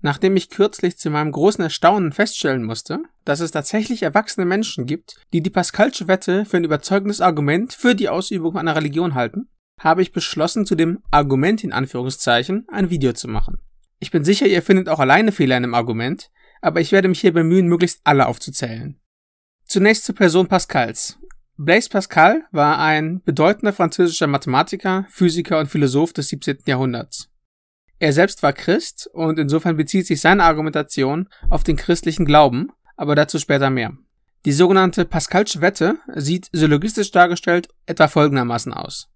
Nachdem ich kürzlich zu meinem großen Erstaunen feststellen musste, dass es tatsächlich erwachsene Menschen gibt, die die Pascalsche Wette für ein überzeugendes Argument für die Ausübung einer Religion halten, habe ich beschlossen, zu dem Argument in Anführungszeichen ein Video zu machen. Ich bin sicher, ihr findet auch alleine Fehler in dem Argument, aber ich werde mich hier bemühen, möglichst alle aufzuzählen. Zunächst zur Person Pascals. Blaise Pascal war ein bedeutender französischer Mathematiker, Physiker und Philosoph des 17. Jahrhunderts. Er selbst war Christ und insofern bezieht sich seine Argumentation auf den christlichen Glauben, aber dazu später mehr. Die sogenannte Pascalsche Wette sieht syllogistisch dargestellt etwa folgendermaßen aus.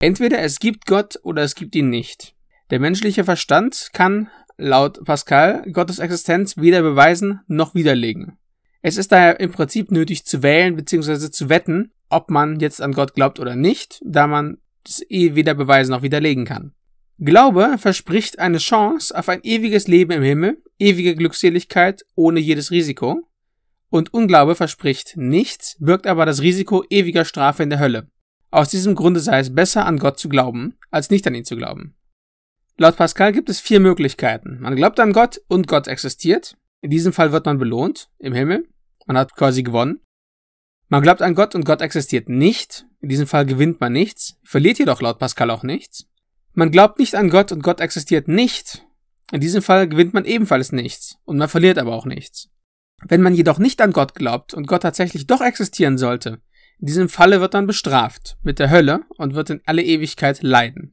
Entweder es gibt Gott oder es gibt ihn nicht. Der menschliche Verstand kann, laut Pascal, Gottes Existenz weder beweisen noch widerlegen. Es ist daher im Prinzip nötig zu wählen bzw. zu wetten, ob man jetzt an Gott glaubt oder nicht, da man es eh weder beweisen noch widerlegen kann. Glaube verspricht eine Chance auf ein ewiges Leben im Himmel, ewige Glückseligkeit ohne jedes Risiko. Und Unglaube verspricht nichts, birgt aber das Risiko ewiger Strafe in der Hölle. Aus diesem Grunde sei es besser, an Gott zu glauben, als nicht an ihn zu glauben. Laut Pascal gibt es vier Möglichkeiten. Man glaubt an Gott und Gott existiert. In diesem Fall wird man belohnt, im Himmel. Man hat quasi gewonnen. Man glaubt an Gott und Gott existiert nicht. In diesem Fall gewinnt man nichts, verliert jedoch laut Pascal auch nichts. Man glaubt nicht an Gott und Gott existiert nicht. In diesem Fall gewinnt man ebenfalls nichts und man verliert aber auch nichts. Wenn man jedoch nicht an Gott glaubt und Gott tatsächlich doch existieren sollte, in diesem Falle wird man bestraft mit der Hölle und wird in alle Ewigkeit leiden.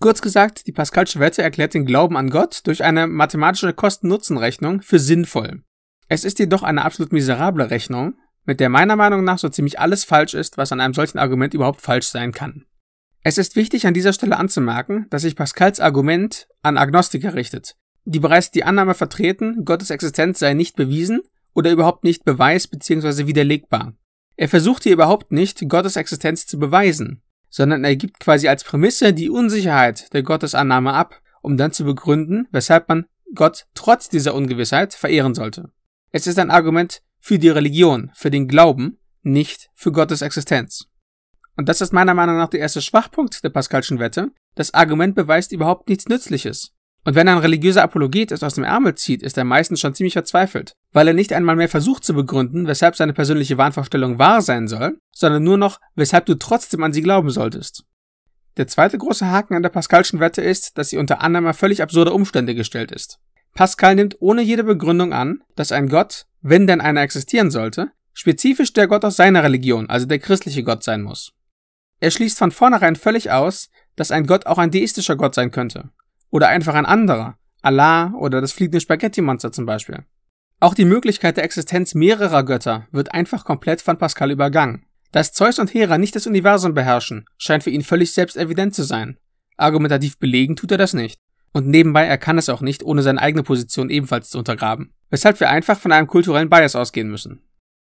Kurz gesagt, die Pascalsche Wette erklärt den Glauben an Gott durch eine mathematische Kosten-Nutzen-Rechnung für sinnvoll. Es ist jedoch eine absolut miserable Rechnung, mit der meiner Meinung nach so ziemlich alles falsch ist, was an einem solchen Argument überhaupt falsch sein kann. Es ist wichtig an dieser Stelle anzumerken, dass sich Pascals Argument an Agnostiker richtet, die bereits die Annahme vertreten, Gottes Existenz sei nicht bewiesen oder überhaupt nicht beweis- bzw. widerlegbar. Er versucht hier überhaupt nicht, Gottes Existenz zu beweisen, sondern er gibt quasi als Prämisse die Unsicherheit der Gottesannahme ab, um dann zu begründen, weshalb man Gott trotz dieser Ungewissheit verehren sollte. Es ist ein Argument für die Religion, für den Glauben, nicht für Gottes Existenz. Und das ist meiner Meinung nach der erste Schwachpunkt der Pascalschen Wette. Das Argument beweist überhaupt nichts Nützliches. Und wenn ein religiöser Apologet es aus dem Ärmel zieht, ist er meistens schon ziemlich verzweifelt, weil er nicht einmal mehr versucht zu begründen, weshalb seine persönliche Wahnvorstellung wahr sein soll, sondern nur noch, weshalb du trotzdem an sie glauben solltest. Der zweite große Haken an der Pascalschen Wette ist, dass sie unter anderem völlig absurde Umstände gestellt ist. Pascal nimmt ohne jede Begründung an, dass ein Gott, wenn denn einer existieren sollte, spezifisch der Gott aus seiner Religion, also der christliche Gott sein muss. Er schließt von vornherein völlig aus, dass ein Gott auch ein deistischer Gott sein könnte. Oder einfach ein anderer. Allah oder das fliegende Spaghetti-Monster zum Beispiel. Auch die Möglichkeit der Existenz mehrerer Götter wird einfach komplett von Pascal übergangen. Dass Zeus und Hera nicht das Universum beherrschen, scheint für ihn völlig selbst evident zu sein. Argumentativ belegen tut er das nicht. Und nebenbei, er kann es auch nicht, ohne seine eigene Position ebenfalls zu untergraben. Weshalb wir einfach von einem kulturellen Bias ausgehen müssen.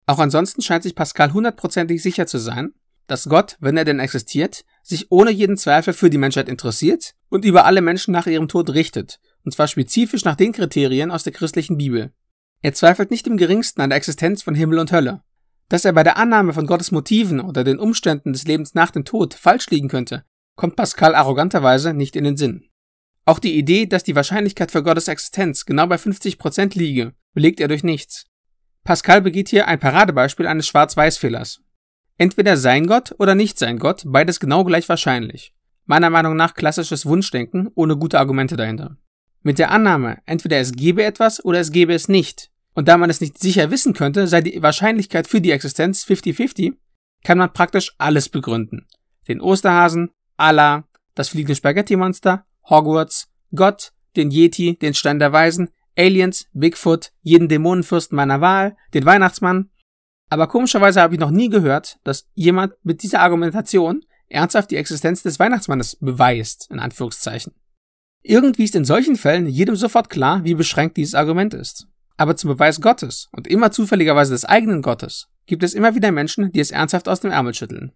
Auch ansonsten scheint sich Pascal hundertprozentig sicher zu sein, dass Gott, wenn er denn existiert, sich ohne jeden Zweifel für die Menschheit interessiert und über alle Menschen nach ihrem Tod richtet, und zwar spezifisch nach den Kriterien aus der christlichen Bibel. Er zweifelt nicht im geringsten an der Existenz von Himmel und Hölle. Dass er bei der Annahme von Gottes Motiven oder den Umständen des Lebens nach dem Tod falsch liegen könnte, kommt Pascal arroganterweise nicht in den Sinn. Auch die Idee, dass die Wahrscheinlichkeit für Gottes Existenz genau bei 50% liege, belegt er durch nichts. Pascal begeht hier ein Paradebeispiel eines Schwarz-Weiß-Fehlers. Entweder sein Gott oder nicht sein Gott, beides genau gleich wahrscheinlich. Meiner Meinung nach klassisches Wunschdenken ohne gute Argumente dahinter. Mit der Annahme, entweder es gebe etwas oder es gebe es nicht. Und da man es nicht sicher wissen könnte, sei die Wahrscheinlichkeit für die Existenz 50-50, kann man praktisch alles begründen. Den Osterhasen, Allah, das fliegende Spaghetti-Monster, Hogwarts, Gott, den Yeti, den Stein der Weisen, Aliens, Bigfoot, jeden Dämonenfürsten meiner Wahl, den Weihnachtsmann, aber komischerweise habe ich noch nie gehört, dass jemand mit dieser Argumentation ernsthaft die Existenz des Weihnachtsmannes beweist, in Anführungszeichen. Irgendwie ist in solchen Fällen jedem sofort klar, wie beschränkt dieses Argument ist. Aber zum Beweis Gottes und immer zufälligerweise des eigenen Gottes gibt es immer wieder Menschen, die es ernsthaft aus dem Ärmel schütteln.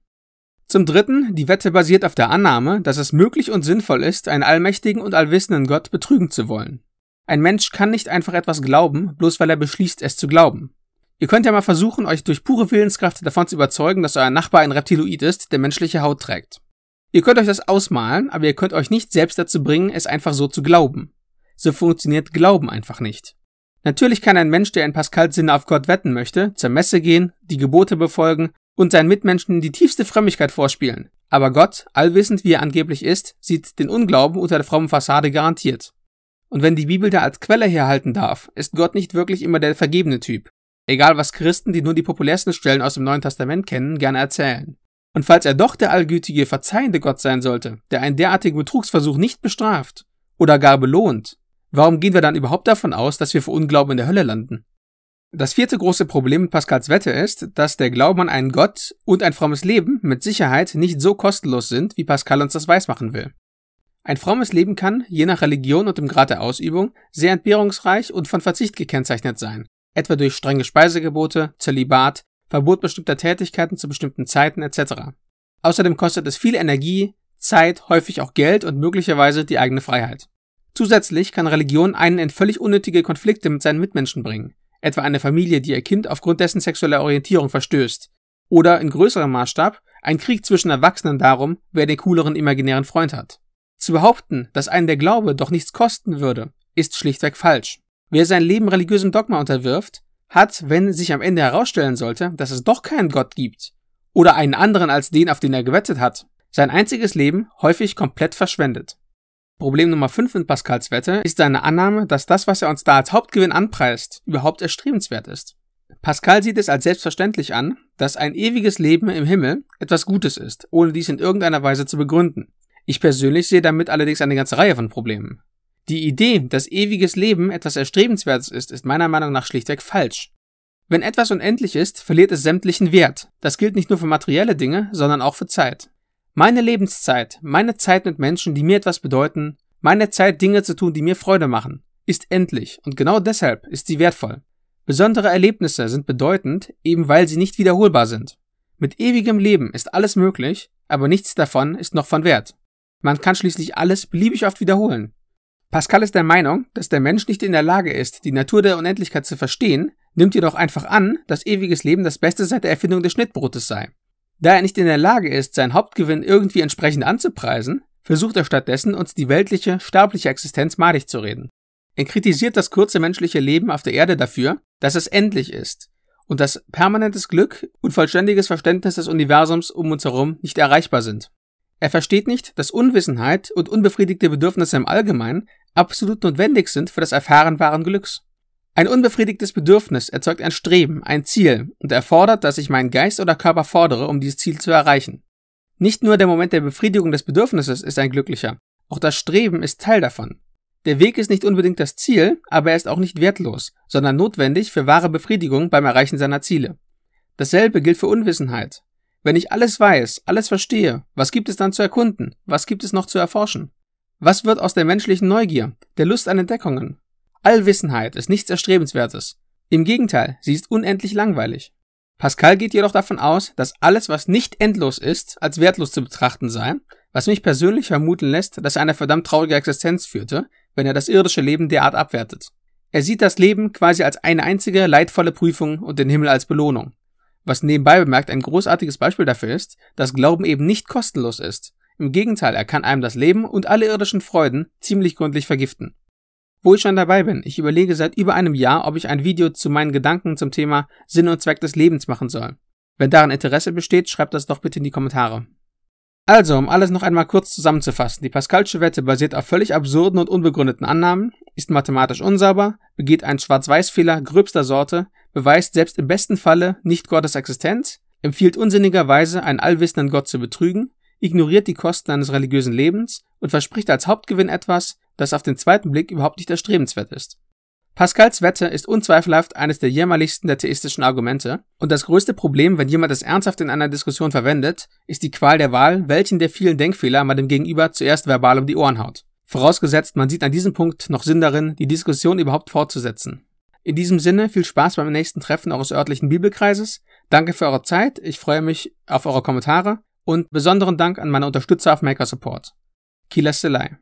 Zum Dritten, die Wette basiert auf der Annahme, dass es möglich und sinnvoll ist, einen allmächtigen und allwissenden Gott betrügen zu wollen. Ein Mensch kann nicht einfach etwas glauben, bloß weil er beschließt, es zu glauben. Ihr könnt ja mal versuchen, euch durch pure Willenskraft davon zu überzeugen, dass euer Nachbar ein Reptiloid ist, der menschliche Haut trägt. Ihr könnt euch das ausmalen, aber ihr könnt euch nicht selbst dazu bringen, es einfach so zu glauben. So funktioniert Glauben einfach nicht. Natürlich kann ein Mensch, der in Pascals Sinne auf Gott wetten möchte, zur Messe gehen, die Gebote befolgen und seinen Mitmenschen die tiefste Frömmigkeit vorspielen. Aber Gott, allwissend wie er angeblich ist, sieht den Unglauben unter der frommen Fassade garantiert. Und wenn die Bibel da als Quelle herhalten darf, ist Gott nicht wirklich immer der vergebene Typ. Egal was Christen, die nur die populärsten Stellen aus dem Neuen Testament kennen, gerne erzählen. Und falls er doch der allgütige, verzeihende Gott sein sollte, der einen derartigen Betrugsversuch nicht bestraft oder gar belohnt, warum gehen wir dann überhaupt davon aus, dass wir vor Unglauben in der Hölle landen? Das vierte große Problem mit Pascals Wette ist, dass der Glauben an einen Gott und ein frommes Leben mit Sicherheit nicht so kostenlos sind, wie Pascal uns das weismachen will. Ein frommes Leben kann, je nach Religion und dem Grad der Ausübung, sehr entbehrungsreich und von Verzicht gekennzeichnet sein etwa durch strenge Speisegebote, Zölibat, Verbot bestimmter Tätigkeiten zu bestimmten Zeiten etc. Außerdem kostet es viel Energie, Zeit, häufig auch Geld und möglicherweise die eigene Freiheit. Zusätzlich kann Religion einen in völlig unnötige Konflikte mit seinen Mitmenschen bringen, etwa eine Familie, die ihr Kind aufgrund dessen sexueller Orientierung verstößt, oder in größerem Maßstab ein Krieg zwischen Erwachsenen darum, wer den cooleren imaginären Freund hat. Zu behaupten, dass einen der Glaube doch nichts kosten würde, ist schlichtweg falsch. Wer sein Leben religiösem Dogma unterwirft, hat, wenn sich am Ende herausstellen sollte, dass es doch keinen Gott gibt oder einen anderen als den, auf den er gewettet hat, sein einziges Leben häufig komplett verschwendet. Problem Nummer 5 in Pascals Wette ist seine Annahme, dass das, was er uns da als Hauptgewinn anpreist, überhaupt erstrebenswert ist. Pascal sieht es als selbstverständlich an, dass ein ewiges Leben im Himmel etwas Gutes ist, ohne dies in irgendeiner Weise zu begründen. Ich persönlich sehe damit allerdings eine ganze Reihe von Problemen. Die Idee, dass ewiges Leben etwas Erstrebenswertes ist, ist meiner Meinung nach schlichtweg falsch. Wenn etwas unendlich ist, verliert es sämtlichen Wert. Das gilt nicht nur für materielle Dinge, sondern auch für Zeit. Meine Lebenszeit, meine Zeit mit Menschen, die mir etwas bedeuten, meine Zeit, Dinge zu tun, die mir Freude machen, ist endlich und genau deshalb ist sie wertvoll. Besondere Erlebnisse sind bedeutend, eben weil sie nicht wiederholbar sind. Mit ewigem Leben ist alles möglich, aber nichts davon ist noch von Wert. Man kann schließlich alles beliebig oft wiederholen. Pascal ist der Meinung, dass der Mensch nicht in der Lage ist, die Natur der Unendlichkeit zu verstehen, nimmt jedoch einfach an, dass ewiges Leben das Beste seit der Erfindung des Schnittbrotes sei. Da er nicht in der Lage ist, seinen Hauptgewinn irgendwie entsprechend anzupreisen, versucht er stattdessen, uns die weltliche, sterbliche Existenz madig zu reden. Er kritisiert das kurze menschliche Leben auf der Erde dafür, dass es endlich ist und dass permanentes Glück und vollständiges Verständnis des Universums um uns herum nicht erreichbar sind. Er versteht nicht, dass Unwissenheit und unbefriedigte Bedürfnisse im Allgemeinen absolut notwendig sind für das Erfahren wahren Glücks. Ein unbefriedigtes Bedürfnis erzeugt ein Streben, ein Ziel und erfordert, dass ich meinen Geist oder Körper fordere, um dieses Ziel zu erreichen. Nicht nur der Moment der Befriedigung des Bedürfnisses ist ein glücklicher, auch das Streben ist Teil davon. Der Weg ist nicht unbedingt das Ziel, aber er ist auch nicht wertlos, sondern notwendig für wahre Befriedigung beim Erreichen seiner Ziele. Dasselbe gilt für Unwissenheit. Wenn ich alles weiß, alles verstehe, was gibt es dann zu erkunden? Was gibt es noch zu erforschen? Was wird aus der menschlichen Neugier, der Lust an Entdeckungen? Allwissenheit ist nichts Erstrebenswertes. Im Gegenteil, sie ist unendlich langweilig. Pascal geht jedoch davon aus, dass alles, was nicht endlos ist, als wertlos zu betrachten sei, was mich persönlich vermuten lässt, dass er eine verdammt traurige Existenz führte, wenn er das irdische Leben derart abwertet. Er sieht das Leben quasi als eine einzige leidvolle Prüfung und den Himmel als Belohnung. Was nebenbei bemerkt ein großartiges Beispiel dafür ist, dass Glauben eben nicht kostenlos ist. Im Gegenteil, er kann einem das Leben und alle irdischen Freuden ziemlich gründlich vergiften. Wo ich schon dabei bin, ich überlege seit über einem Jahr, ob ich ein Video zu meinen Gedanken zum Thema Sinn und Zweck des Lebens machen soll. Wenn daran Interesse besteht, schreibt das doch bitte in die Kommentare. Also, um alles noch einmal kurz zusammenzufassen, die Pascalsche Wette basiert auf völlig absurden und unbegründeten Annahmen, ist mathematisch unsauber, begeht einen Schwarz-Weiß-Fehler gröbster Sorte, beweist selbst im besten Falle nicht Gottes Existenz, empfiehlt unsinnigerweise einen allwissenden Gott zu betrügen, ignoriert die Kosten eines religiösen Lebens und verspricht als Hauptgewinn etwas, das auf den zweiten Blick überhaupt nicht erstrebenswert ist. Pascals Wette ist unzweifelhaft eines der jämmerlichsten der theistischen Argumente, und das größte Problem, wenn jemand es ernsthaft in einer Diskussion verwendet, ist die Qual der Wahl, welchen der vielen Denkfehler man dem Gegenüber zuerst verbal um die Ohren haut. Vorausgesetzt, man sieht an diesem Punkt noch Sinn darin, die Diskussion überhaupt fortzusetzen. In diesem Sinne, viel Spaß beim nächsten Treffen eures örtlichen Bibelkreises. Danke für eure Zeit. Ich freue mich auf eure Kommentare und besonderen Dank an meine Unterstützer auf Maker Support. Kila Selei.